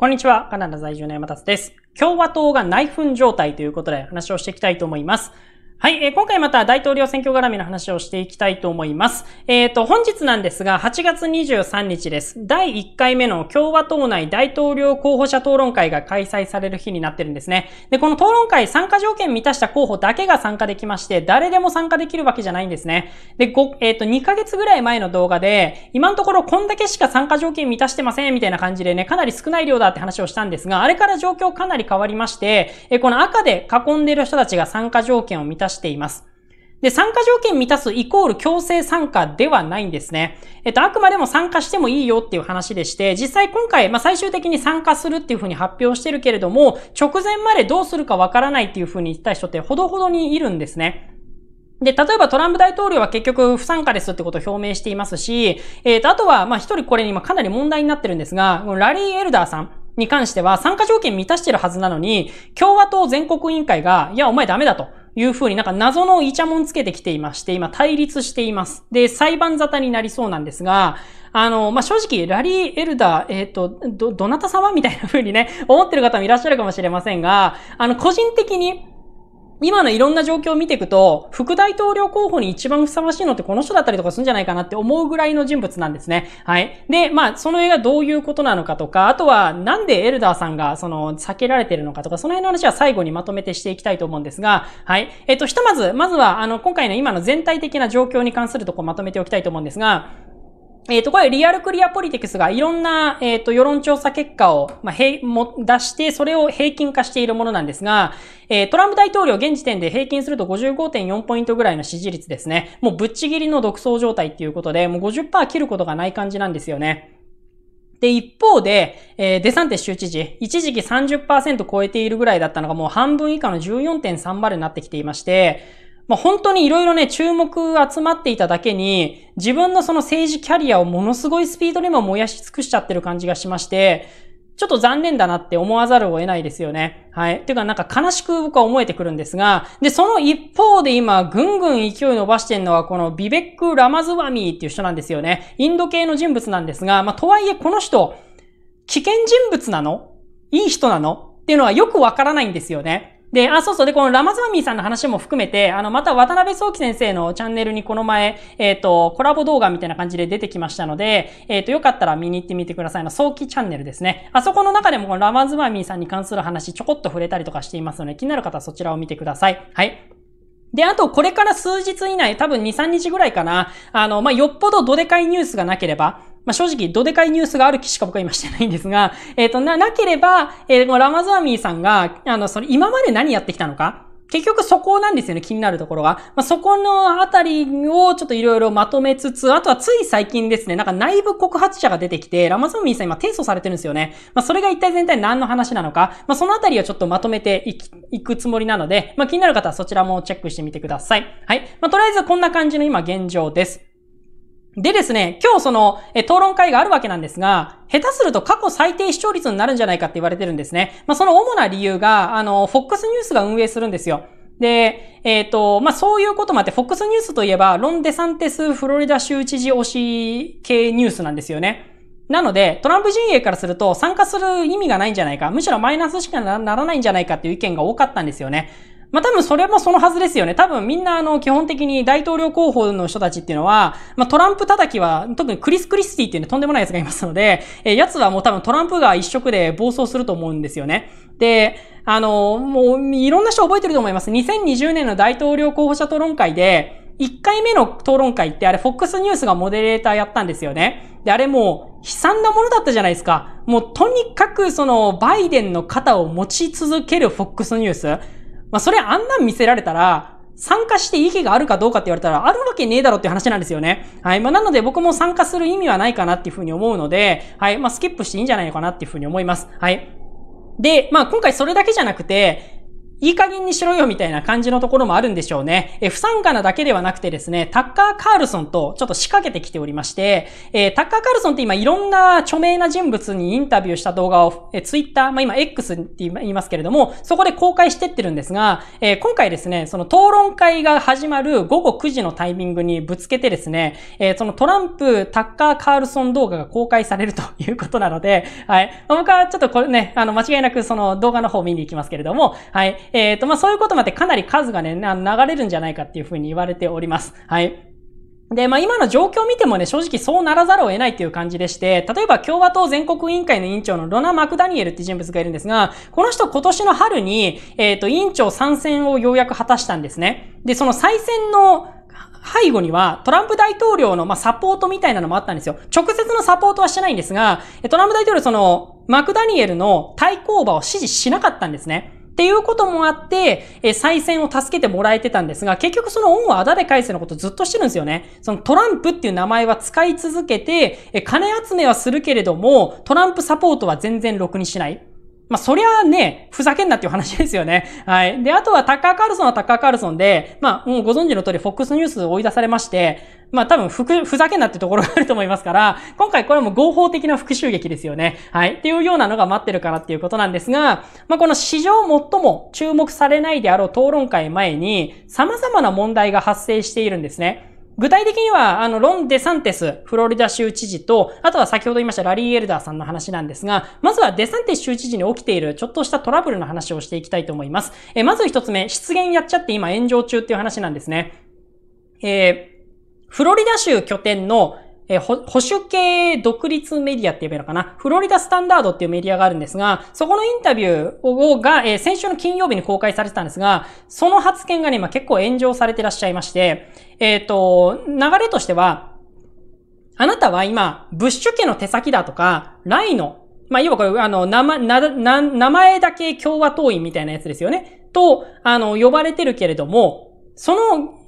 こんにちは。カナダ在住の山達です。共和党が内紛状態ということで話をしていきたいと思います。はい、えー、今回また大統領選挙絡みの話をしていきたいと思います。えっ、ー、と、本日なんですが、8月23日です。第1回目の共和党内大統領候補者討論会が開催される日になってるんですね。で、この討論会参加条件満たした候補だけが参加できまして、誰でも参加できるわけじゃないんですね。で、ご、えっ、ー、と、2ヶ月ぐらい前の動画で、今のところこんだけしか参加条件満たしてません、みたいな感じでね、かなり少ない量だって話をしたんですが、あれから状況かなり変わりまして、えこの赤で囲んでる人たちが参加条件を満たしています。で、参加条件満たすイコール強制参加ではないんですね。えっと、あくまでも参加してもいいよっていう話でして、実際今回、まあ、最終的に参加するっていうふうに発表してるけれども、直前までどうするかわからないっていうふうに言った人ってほどほどにいるんですね。で、例えばトランプ大統領は結局不参加ですってことを表明していますし、えっ、と、あとは、ま一人これに今かなり問題になってるんですが、ラリー・エルダーさん、に関しては参加条件満たしてるはずなのに、共和党全国委員会が、いや、お前ダメだと。いうふうになんか謎のイチャモンつけてきていまして、今対立しています。で、裁判沙汰になりそうなんですが、あの、まあ、正直、ラリー・エルダー、えっ、ー、と、ど、どなた様みたいな風にね、思ってる方もいらっしゃるかもしれませんが、あの、個人的に、今のいろんな状況を見ていくと、副大統領候補に一番ふさわしいのってこの人だったりとかするんじゃないかなって思うぐらいの人物なんですね。はい。で、まあ、その絵がどういうことなのかとか、あとはなんでエルダーさんがその避けられてるのかとか、その辺の話は最後にまとめてしていきたいと思うんですが、はい。えっと、ひとまず、まずは、あの、今回の今の全体的な状況に関するとこまとめておきたいと思うんですが、えっ、ー、と、これ、リアルクリアポリティクスがいろんな、えっ、ー、と、世論調査結果を、まあ、へも、出して、それを平均化しているものなんですが、えー、トランプ大統領、現時点で平均すると55.4ポイントぐらいの支持率ですね。もうぶっちぎりの独走状態っていうことで、もう50%切ることがない感じなんですよね。で、一方で、えー、デサンテ州知事、一時期30%超えているぐらいだったのがもう半分以下の1 4 3でになってきていまして、まあ、本当に色々ね、注目集まっていただけに、自分のその政治キャリアをものすごいスピードでも燃やし尽くしちゃってる感じがしまして、ちょっと残念だなって思わざるを得ないですよね。はい。ていうかなんか悲しく僕は思えてくるんですが、で、その一方で今、ぐんぐん勢い伸ばしてんのはこのビベック・ラマズワミーっていう人なんですよね。インド系の人物なんですが、まあ、とはいえこの人、危険人物なのいい人なのっていうのはよくわからないんですよね。で、あ、そうそう。で、このラマズマミーさんの話も含めて、あの、また渡辺聡樹先生のチャンネルにこの前、えっ、ー、と、コラボ動画みたいな感じで出てきましたので、えっ、ー、と、よかったら見に行ってみてくださいの、早期チャンネルですね。あそこの中でもこのラマズマミーさんに関する話ちょこっと触れたりとかしていますので、気になる方はそちらを見てください。はい。で、あと、これから数日以内、多分2、3日ぐらいかな。あの、まあ、よっぽどどでかいニュースがなければ、まあ、正直、どでかいニュースがある気しか僕は今してないんですが、えっ、ー、と、な、なければ、えー、ラマズアミーさんが、あの、その、今まで何やってきたのか結局そこなんですよね、気になるところが。まあ、そこのあたりをちょっといろいろまとめつつ、あとはつい最近ですね、なんか内部告発者が出てきて、ラマゾンミーさん今提訴されてるんですよね。まあ、それが一体全体何の話なのか、まあ、そのあたりをちょっとまとめていくつもりなので、まあ、気になる方はそちらもチェックしてみてください。はい。まあ、とりあえずこんな感じの今現状です。でですね、今日その、え、討論会があるわけなんですが、下手すると過去最低視聴率になるんじゃないかって言われてるんですね。まあ、その主な理由が、あの、FOX ニュースが運営するんですよ。で、えっ、ー、と、まあ、そういうこともあって、FOX ニュースといえば、ロン・デサンテス・フロリダ州知事推し系ニュースなんですよね。なので、トランプ陣営からすると参加する意味がないんじゃないか、むしろマイナスしかならないんじゃないかっていう意見が多かったんですよね。まあ、多分それもそのはずですよね。多分みんなあの、基本的に大統領候補の人たちっていうのは、まあ、トランプ叩きは、特にクリス・クリスティっていうとんでもない奴がいますので、えー、奴はもう多分トランプが一色で暴走すると思うんですよね。で、あの、もういろんな人覚えてると思います。2020年の大統領候補者討論会で、1回目の討論会ってあれ、FOX ニュースがモデレーターやったんですよね。で、あれもう悲惨なものだったじゃないですか。もうとにかくそのバイデンの肩を持ち続ける FOX ニュース。まあ、それあんなん見せられたら、参加して意義があるかどうかって言われたら、あるわけねえだろっていう話なんですよね。はい。まあ、なので僕も参加する意味はないかなっていうふうに思うので、はい。まあ、スキップしていいんじゃないのかなっていうふうに思います。はい。で、まあ、今回それだけじゃなくて、いい加減にしろよみたいな感じのところもあるんでしょうね。え不参加なだけではなくてですね、タッカー・カールソンとちょっと仕掛けてきておりまして、えー、タッカー・カールソンって今いろんな著名な人物にインタビューした動画を、えー、ツイッター、まあ今 X って言いますけれども、そこで公開してってるんですが、えー、今回ですね、その討論会が始まる午後9時のタイミングにぶつけてですね、えー、そのトランプ、タッカー・カールソン動画が公開されるということなので、はい。僕はちょっとこれね、あの間違いなくその動画の方を見に行きますけれども、はい。えっ、ー、と、まあ、そういうこともあってかなり数がね、流れるんじゃないかっていうふうに言われております。はい。で、まあ、今の状況を見てもね、正直そうならざるを得ないという感じでして、例えば共和党全国委員会の委員長のロナ・マクダニエルって人物がいるんですが、この人今年の春に、えっ、ー、と、委員長参戦をようやく果たしたんですね。で、その再選の背後にはトランプ大統領の、まあ、サポートみたいなのもあったんですよ。直接のサポートはしてないんですが、トランプ大統領そのマクダニエルの対抗馬を支持しなかったんですね。っていうこともあって、えー、再選を助けてもらえてたんですが、結局その恩をあだで返せのことずっとしてるんですよね。そのトランプっていう名前は使い続けて、えー、金集めはするけれども、トランプサポートは全然ろくにしない。まあ、そりゃあね、ふざけんなっていう話ですよね。はい。で、あとはタッカー・カールソンはタッカー・カールソンで、まあ、もうご存知の通り、FOX ニュース追い出されまして、まあ、多分、ふ、ふざけんなってところがあると思いますから、今回これも合法的な復讐劇ですよね。はい。っていうようなのが待ってるからっていうことなんですが、まあ、この史上最も注目されないであろう討論会前に、様々な問題が発生しているんですね。具体的には、あの、ロン・デサンテス、フロリダ州知事と、あとは先ほど言いましたラリー・エルダーさんの話なんですが、まずはデサンテス州知事に起きているちょっとしたトラブルの話をしていきたいと思います。えまず一つ目、失言やっちゃって今炎上中っていう話なんですね。えー、フロリダ州拠点のえー、保守系独立メディアって言えばいいのかな。フロリダスタンダードっていうメディアがあるんですが、そこのインタビューをが、えー、先週の金曜日に公開されてたんですが、その発言がね、今結構炎上されてらっしゃいまして、えっ、ー、と、流れとしては、あなたは今、ブッシュ家の手先だとか、ライの、まあ、要はこれ、あの、名前、名前だけ共和党員みたいなやつですよね。と、あの、呼ばれてるけれども、その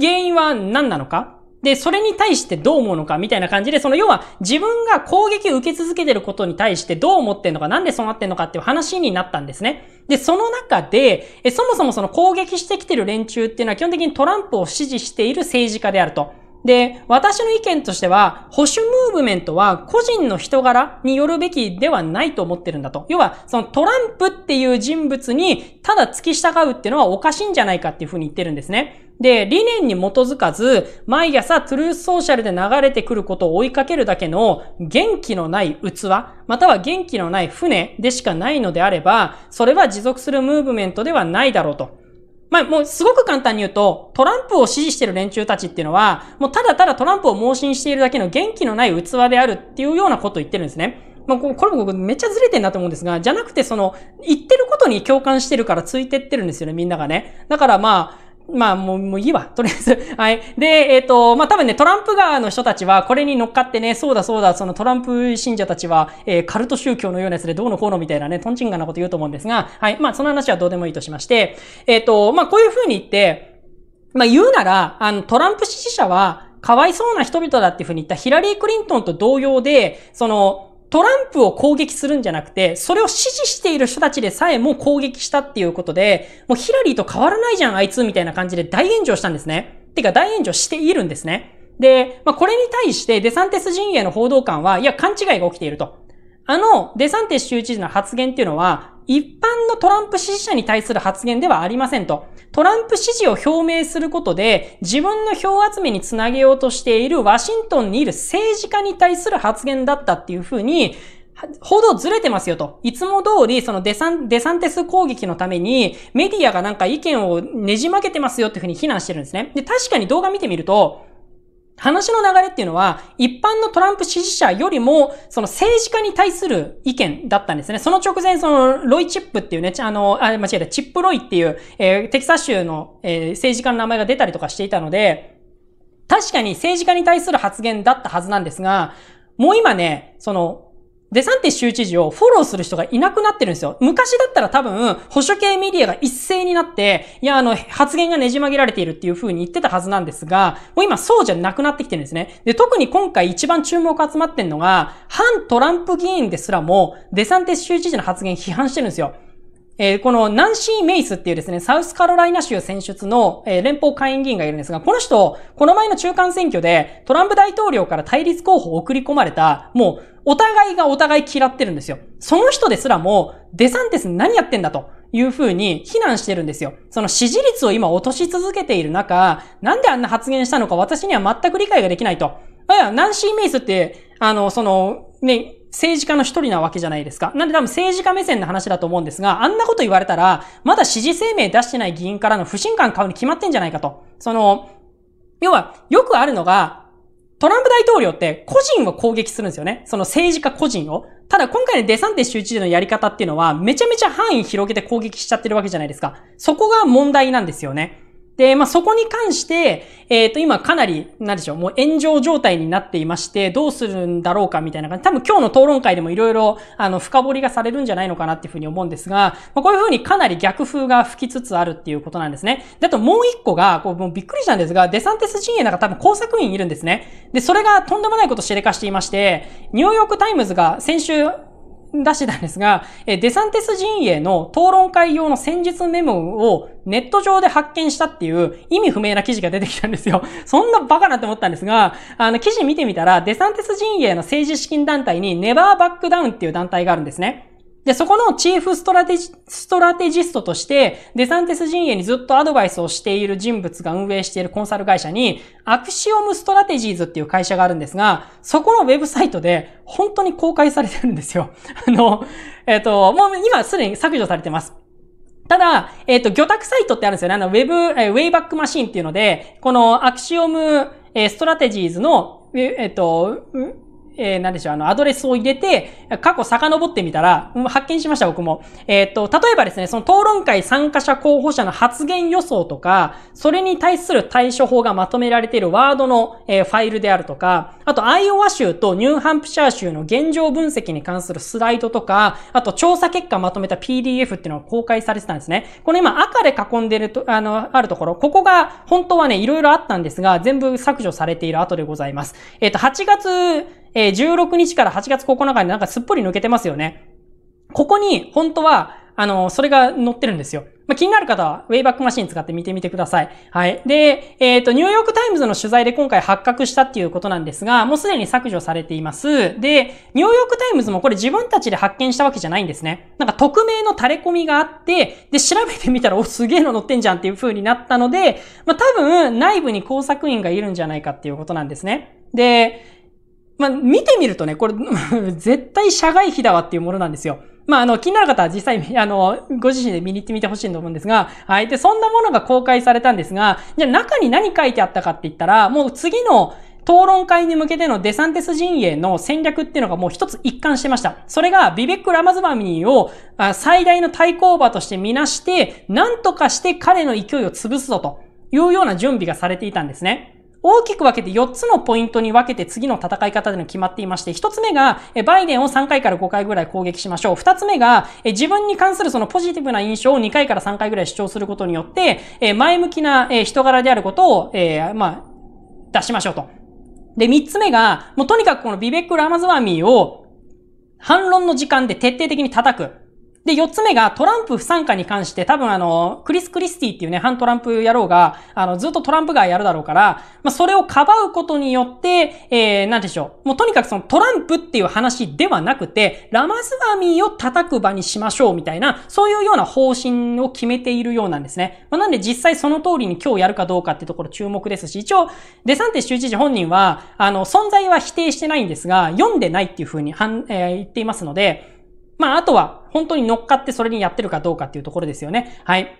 原因は何なのかで、それに対してどう思うのかみたいな感じで、その要は自分が攻撃を受け続けてることに対してどう思ってんのか、なんでそうなってんのかっていう話になったんですね。で、その中で、えそもそもその攻撃してきてる連中っていうのは基本的にトランプを支持している政治家であると。で、私の意見としては、保守ムーブメントは個人の人柄によるべきではないと思ってるんだと。要は、そのトランプっていう人物にただ付き従うっていうのはおかしいんじゃないかっていうふうに言ってるんですね。で、理念に基づかず、毎朝トゥルースソーシャルで流れてくることを追いかけるだけの元気のない器、または元気のない船でしかないのであれば、それは持続するムーブメントではないだろうと。まあ、もうすごく簡単に言うと、トランプを支持してる連中たちっていうのは、もうただただトランプを盲信しているだけの元気のない器であるっていうようなことを言ってるんですね。まあ、これも僕めっちゃずれてんだと思うんですが、じゃなくてその、言ってることに共感してるからついてってるんですよね、みんながね。だからまあ、まあ、もう、もういいわ。とりあえず。はい。で、えっ、ー、と、まあ、多分ね、トランプ側の人たちは、これに乗っかってね、そうだそうだ、そのトランプ信者たちは、えー、カルト宗教のようなやつでどうのこうのみたいなね、トンチンガなこと言うと思うんですが、はい。まあ、その話はどうでもいいとしまして、えっ、ー、と、まあ、こういうふうに言って、まあ、言うなら、あの、トランプ支持者は、かわいそうな人々だっていうふうに言ったヒラリー・クリントンと同様で、その、トランプを攻撃するんじゃなくて、それを支持している人たちでさえも攻撃したっていうことで、もうヒラリーと変わらないじゃん、あいつ、みたいな感じで大炎上したんですね。てか大炎上しているんですね。で、まあ、これに対してデサンテス陣営の報道官は、いや、勘違いが起きていると。あの、デサンテス州知事の発言っていうのは、一般のトランプ支持者に対する発言ではありませんと。トランプ支持を表明することで、自分の票集めにつなげようとしているワシントンにいる政治家に対する発言だったっていうふうに、ほどずれてますよと。いつも通り、そのデサン、デサンテス攻撃のために、メディアがなんか意見をねじ曲げてますよっていうふうに非難してるんですね。で、確かに動画見てみると、話の流れっていうのは、一般のトランプ支持者よりも、その政治家に対する意見だったんですね。その直前、その、ロイ・チップっていうね、あの、あ、間違えた、チップ・ロイっていう、えー、テキサス州の、えー、政治家の名前が出たりとかしていたので、確かに政治家に対する発言だったはずなんですが、もう今ね、その、デサンティス州知事をフォローする人がいなくなってるんですよ。昔だったら多分、保守系メディアが一斉になって、いや、あの、発言がねじ曲げられているっていう風に言ってたはずなんですが、もう今そうじゃなくなってきてるんですね。で、特に今回一番注目集まってんのが、反トランプ議員ですらも、デサンティス州知事の発言批判してるんですよ。えー、このナンシー・メイスっていうですね、サウスカロライナ州選出の、えー、連邦会員議員がいるんですが、この人、この前の中間選挙でトランプ大統領から対立候補を送り込まれた、もうお互いがお互い嫌ってるんですよ。その人ですらも、デサンティス何やってんだと。いうふうに非難してるんですよ。その支持率を今落とし続けている中、なんであんな発言したのか私には全く理解ができないと。いや、ナンシー・メイスって、あの、その、ね、政治家の一人なわけじゃないですか。なんで多分政治家目線の話だと思うんですが、あんなこと言われたら、まだ支持声明出してない議員からの不信感買うに決まってんじゃないかと。その、要は、よくあるのが、トランプ大統領って個人を攻撃するんですよね。その政治家個人を。ただ今回のデサンティス州知事のやり方っていうのはめちゃめちゃ範囲広げて攻撃しちゃってるわけじゃないですか。そこが問題なんですよね。で、まあ、そこに関して、えっ、ー、と、今かなり、なんでしょう、もう炎上状態になっていまして、どうするんだろうかみたいな感じ。多分今日の討論会でもいろいろ、あの、深掘りがされるんじゃないのかなっていうふうに思うんですが、まあ、こういうふうにかなり逆風が吹きつつあるっていうことなんですね。で、あともう一個が、こう、もうびっくりしたんですが、デサンティス陣営なんか多分工作員いるんですね。で、それがとんでもないことをしでかしていまして、ニューヨークタイムズが先週、出してたんですが、デサンティス陣営の討論会用の戦術メモをネット上で発見したっていう意味不明な記事が出てきたんですよ。そんなバカなって思ったんですが、あの記事見てみたら、デサンティス陣営の政治資金団体にネバーバックダウンっていう団体があるんですね。で、そこのチーフストラテジ、ストラテジストとして、デサンティス陣営にずっとアドバイスをしている人物が運営しているコンサル会社に、アクシオムストラテジーズっていう会社があるんですが、そこのウェブサイトで本当に公開されてるんですよ。あの、えっ、ー、と、もう今すでに削除されてます。ただ、えっ、ー、と、魚卓サイトってあるんですよね。あの、ウェブ、えー、ウェイバックマシンっていうので、このアクシオム、えー、ストラテジーズの、えっ、と、えー、なんでしょう、あの、アドレスを入れて、過去遡ってみたら、発見しました、僕も。えっ、と、例えばですね、その討論会参加者候補者の発言予想とか、それに対する対処法がまとめられているワードの、えー、ファイルであるとか、あと、アイオワ州とニューハンプシャー州の現状分析に関するスライドとか、あと、調査結果まとめた PDF っていうのが公開されてたんですね。この今、赤で囲んでると、あの、あるところ、ここが、本当はね、いろいろあったんですが、全部削除されている後でございます。えっ、と、8月、えー、16日から8月9日になんかすっぽり抜けてますよね。ここに、本当は、あの、それが載ってるんですよ。まあ、気になる方は、ウェイバックマシン使って見てみてください。はい。で、えっ、ー、と、ニューヨークタイムズの取材で今回発覚したっていうことなんですが、もうすでに削除されています。で、ニューヨークタイムズもこれ自分たちで発見したわけじゃないんですね。なんか匿名の垂れ込みがあって、で、調べてみたら、お、すげえの載ってんじゃんっていう風になったので、まあ、多分、内部に工作員がいるんじゃないかっていうことなんですね。で、まあ、見てみるとね、これ 絶対社外費だわっていうものなんですよ。まあ、あの、気になる方は実際、あの、ご自身で見に行ってみてほしいと思うんですが、はい。で、そんなものが公開されたんですが、じゃあ中に何書いてあったかって言ったら、もう次の、討論会に向けてのデサンテス陣営の戦略っていうのがもう一つ一貫してました。それがビベック・ラマズマミーを最大の対抗馬としてみなして、なんとかして彼の勢いを潰すぞというような準備がされていたんですね。大きく分けて4つのポイントに分けて次の戦い方での決まっていまして、1つ目が、バイデンを3回から5回ぐらい攻撃しましょう。2つ目が、自分に関するそのポジティブな印象を2回から3回ぐらい主張することによって、前向きな人柄であることを、えまあ、出しましょうと。で、3つ目が、もうとにかくこのビベック・ラマズワミーを、反論の時間で徹底的に叩く。で、4つ目がトランプ不参加に関して多分あの、クリス・クリスティっていうね、反トランプ野郎が、あの、ずっとトランプがやるだろうから、まあ、それをかばうことによって、えー、なんでしょう。もうとにかくそのトランプっていう話ではなくて、ラマズワミーを叩く場にしましょうみたいな、そういうような方針を決めているようなんですね。まあ、なんで実際その通りに今日やるかどうかってところ注目ですし、一応、デサンティ州知事本人は、あの、存在は否定してないんですが、読んでないっていうふうに、えー、言っていますので、まあ、あとは、本当に乗っかってそれにやってるかどうかっていうところですよね。はい。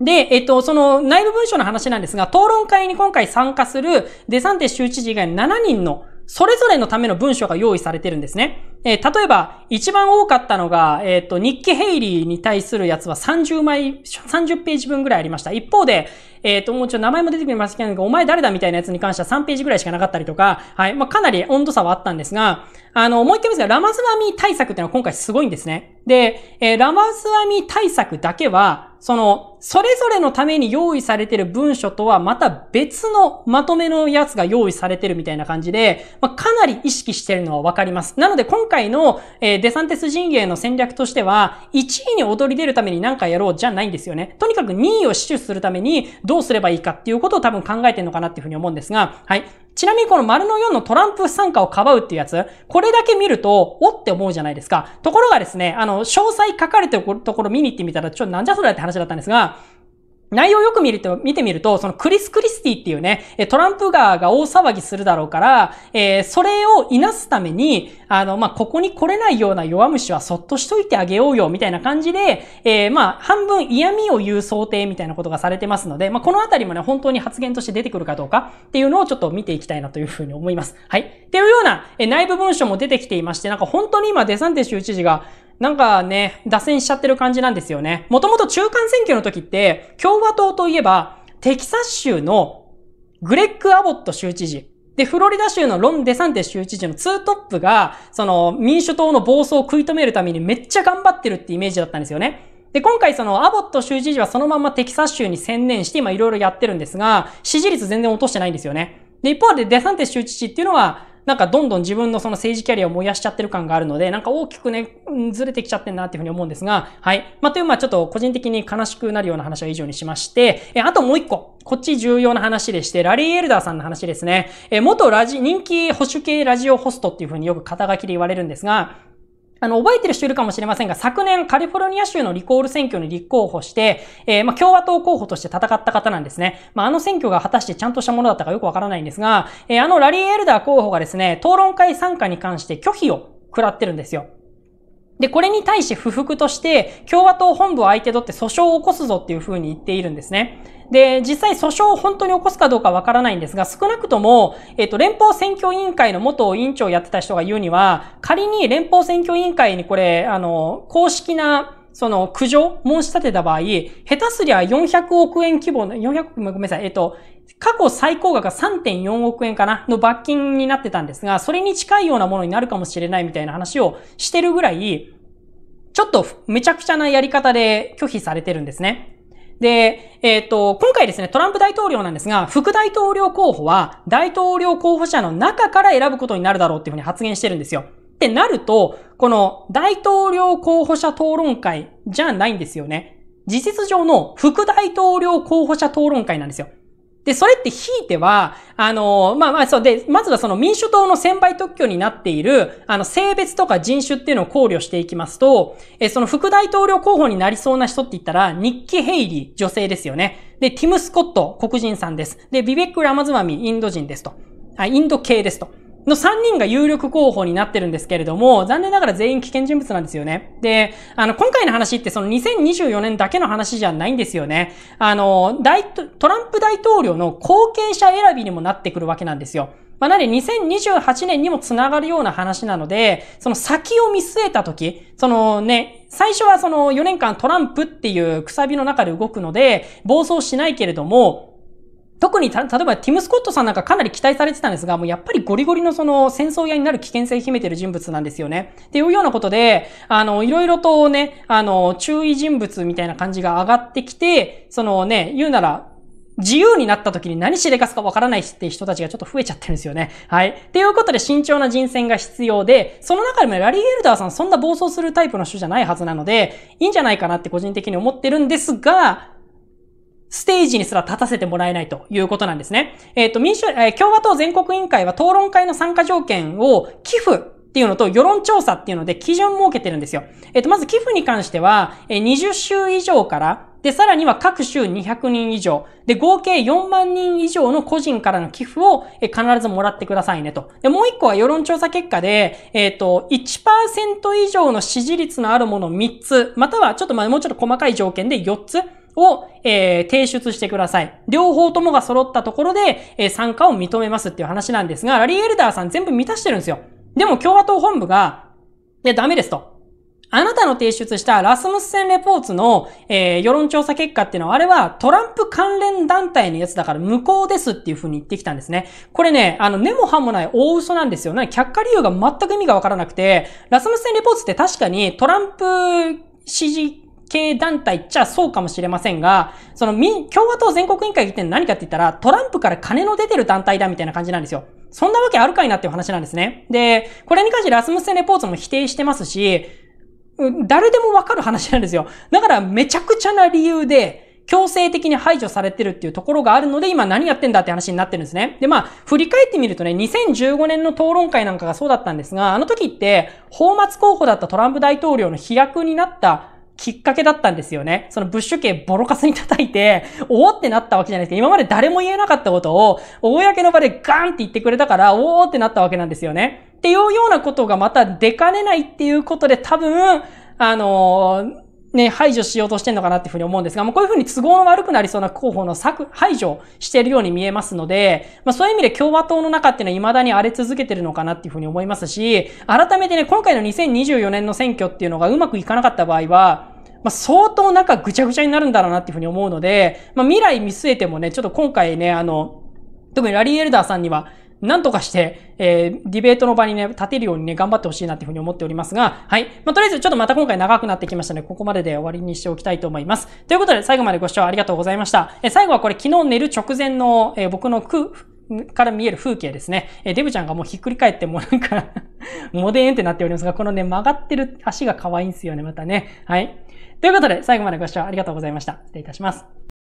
で、えっと、その内部文書の話なんですが、討論会に今回参加するデサンテ州知事以外の7人のそれぞれのための文章が用意されてるんですね。えー、例えば、一番多かったのが、えっ、ー、と、日記ヘイリーに対するやつは30枚、30ページ分ぐらいありました。一方で、えっ、ー、と、もうちょっと名前も出てくれますけど、お前誰だみたいなやつに関しては3ページぐらいしかなかったりとか、はい、まあ、かなり温度差はあったんですが、あの、もう一回ですが、ラマズアミ対策っていうのは今回すごいんですね。で、えー、ラマズアミ対策だけは、その、それぞれのために用意されてる文書とはまた別のまとめのやつが用意されてるみたいな感じで、まあ、かなり意識してるのはわかります。なので今回の、えデサンテス陣営の戦略としては、1位に躍り出るために何かやろうじゃないんですよね。とにかく2位を死守するためにどうすればいいかっていうことを多分考えてるのかなっていうふうに思うんですが、はい。ちなみにこの丸の4のトランプ参加をかばうっていうやつ、これだけ見ると、おって思うじゃないですか。ところがですね、あの、詳細書かれてるところ見に行ってみたら、ちょ、っとなんじゃそれって話だったんですが、内容をよく見ると、見てみると、そのクリス・クリスティっていうね、トランプ側が大騒ぎするだろうから、えー、それをいなすために、あの、まあ、ここに来れないような弱虫はそっとしといてあげようよ、みたいな感じで、えー、まあ、半分嫌味を言う想定みたいなことがされてますので、まあ、このあたりもね、本当に発言として出てくるかどうかっていうのをちょっと見ていきたいなというふうに思います。はい。っていうような、え内部文書も出てきていまして、なんか本当に今デサンティ州知事が、なんかね、脱線しちゃってる感じなんですよね。もともと中間選挙の時って、共和党といえば、テキサス州のグレッグ・アボット州知事。で、フロリダ州のロン・デサンテ州知事のツートップが、その民主党の暴走を食い止めるためにめっちゃ頑張ってるってイメージだったんですよね。で、今回そのアボット州知事はそのままテキサス州に専念して今いろいろやってるんですが、支持率全然落としてないんですよね。で、一方でデサンテ州知事っていうのは、なんかどんどん自分のその政治キャリアを燃やしちゃってる感があるので、なんか大きくね、ずれてきちゃってんなっていうふうに思うんですが、はい。まあ、という、まあ、ちょっと個人的に悲しくなるような話は以上にしまして、え、あともう一個、こっち重要な話でして、ラリー・エルダーさんの話ですね。え、元ラジ、人気保守系ラジオホストっていうふうによく肩書きで言われるんですが、あの、覚えてる人いるかもしれませんが、昨年カリフォルニア州のリコール選挙に立候補して、えー、まあ、共和党候補として戦った方なんですね。まあ、あの選挙が果たしてちゃんとしたものだったかよくわからないんですが、えー、あのラリー・エルダー候補がですね、討論会参加に関して拒否を食らってるんですよ。で、これに対し不服として、共和党本部を相手取って訴訟を起こすぞっていうふうに言っているんですね。で、実際訴訟を本当に起こすかどうかわからないんですが、少なくとも、えっと、連邦選挙委員会の元委員長をやってた人が言うには、仮に連邦選挙委員会にこれ、あの、公式なその、苦情、申し立てた場合、下手すりゃ400億円規模の、400、ごめんなさい、えっと、過去最高額が3.4億円かなの罰金になってたんですが、それに近いようなものになるかもしれないみたいな話をしてるぐらい、ちょっとめちゃくちゃなやり方で拒否されてるんですね。で、えっ、ー、と、今回ですね、トランプ大統領なんですが、副大統領候補は大統領候補者の中から選ぶことになるだろうっていうふうに発言してるんですよ。ってなると、この大統領候補者討論会じゃないんですよね。事実上の副大統領候補者討論会なんですよ。で、それって引いては、あの、まあまあ、そうで、まずはその民主党の専売特許になっている、あの、性別とか人種っていうのを考慮していきますと、え、その副大統領候補になりそうな人って言ったら、ニッキ・ヘイリー、女性ですよね。で、ティム・スコット、黒人さんです。で、ビベック・ラマズマミ、インド人ですと。あ、インド系ですと。の3人が有力候補になってるんですけれども、残念ながら全員危険人物なんですよね。で、あの、今回の話ってその2024年だけの話じゃないんですよね。あの、大、トランプ大統領の後継者選びにもなってくるわけなんですよ。まあ、なので2028年にもつながるような話なので、その先を見据えたとき、そのね、最初はその4年間トランプっていうくさびの中で動くので、暴走しないけれども、特に、例えば、ティム・スコットさんなんかかなり期待されてたんですが、もうやっぱりゴリゴリのその戦争屋になる危険性秘めてる人物なんですよね。っていうようなことで、あの、いろいろとね、あの、注意人物みたいな感じが上がってきて、そのね、言うなら、自由になった時に何しでかすかわからないって人たちがちょっと増えちゃってるんですよね。はい。っていうことで慎重な人選が必要で、その中でもラリー・エルダーさんそんな暴走するタイプの人じゃないはずなので、いいんじゃないかなって個人的に思ってるんですが、ステージにすら立たせてもらえないということなんですね。えっ、ー、と、民主、えー、共和党全国委員会は討論会の参加条件を寄付っていうのと、世論調査っていうので基準設けてるんですよ。えっ、ー、と、まず寄付に関しては、えー、20州以上から、で、さらには各州200人以上、で、合計4万人以上の個人からの寄付を、えー、必ずもらってくださいねと。で、もう一個は世論調査結果で、えっ、ー、と、1%以上の支持率のあるもの3つ、またはちょっとまあもうちょっと細かい条件で4つ、を、えー、提出してください。両方ともが揃ったところで、えー、参加を認めますっていう話なんですが、ラリー・エルダーさん全部満たしてるんですよ。でも共和党本部が、いや、ダメですと。あなたの提出したラスムスセンレポーツの、えー、世論調査結果っていうのは、あれはトランプ関連団体のやつだから無効ですっていう風に言ってきたんですね。これね、あの、根も葉もない大嘘なんですよ。な却下理由が全く意味がわからなくて、ラスムスセンレポーツって確かにトランプ支持系団体っちゃそうかもしれませんが、その民、共和党全国委員会議って何かって言ったら、トランプから金の出てる団体だみたいな感じなんですよ。そんなわけあるかいなっていう話なんですね。で、これに関してラスムセンレポートも否定してますし、誰でもわかる話なんですよ。だからめちゃくちゃな理由で、強制的に排除されてるっていうところがあるので、今何やってんだって話になってるんですね。で、まあ、振り返ってみるとね、2015年の討論会なんかがそうだったんですが、あの時って、泡沫候補だったトランプ大統領の飛躍になったきっかけだったんですよね。そのブッシュ系ボロカスに叩いて、おおってなったわけじゃないですか。今まで誰も言えなかったことを、公の場でガーンって言ってくれたから、おおってなったわけなんですよね。っていうようなことがまた出かねないっていうことで多分、あのーね、排除しようとしてるのかなっていうふうに思うんですが、もうこういうふうに都合の悪くなりそうな候補の削、排除しているように見えますので、まあそういう意味で共和党の中っていうのは未だに荒れ続けてるのかなっていうふうに思いますし、改めてね、今回の2024年の選挙っていうのがうまくいかなかった場合は、まあ、相当中ぐちゃぐちゃになるんだろうなっていうふうに思うので、まあ、未来見据えてもね、ちょっと今回ね、あの、特にラリー・エルダーさんにはなんとかして、えー、ディベートの場にね、立てるようにね、頑張ってほしいなっていうふうに思っておりますが、はい。まあ、とりあえずちょっとまた今回長くなってきましたの、ね、で、ここまでで終わりにしておきたいと思います。ということで、最後までご視聴ありがとうございました。えー、最後はこれ、昨日寝る直前の、えー、僕の空、から見える風景ですね。えー、デブちゃんがもうひっくり返ってもうなんかモデ ーンってなっておりますが、このね、曲がってる足が可愛いんですよね、またね。はい。ということで、最後までご視聴ありがとうございました。失礼いたします。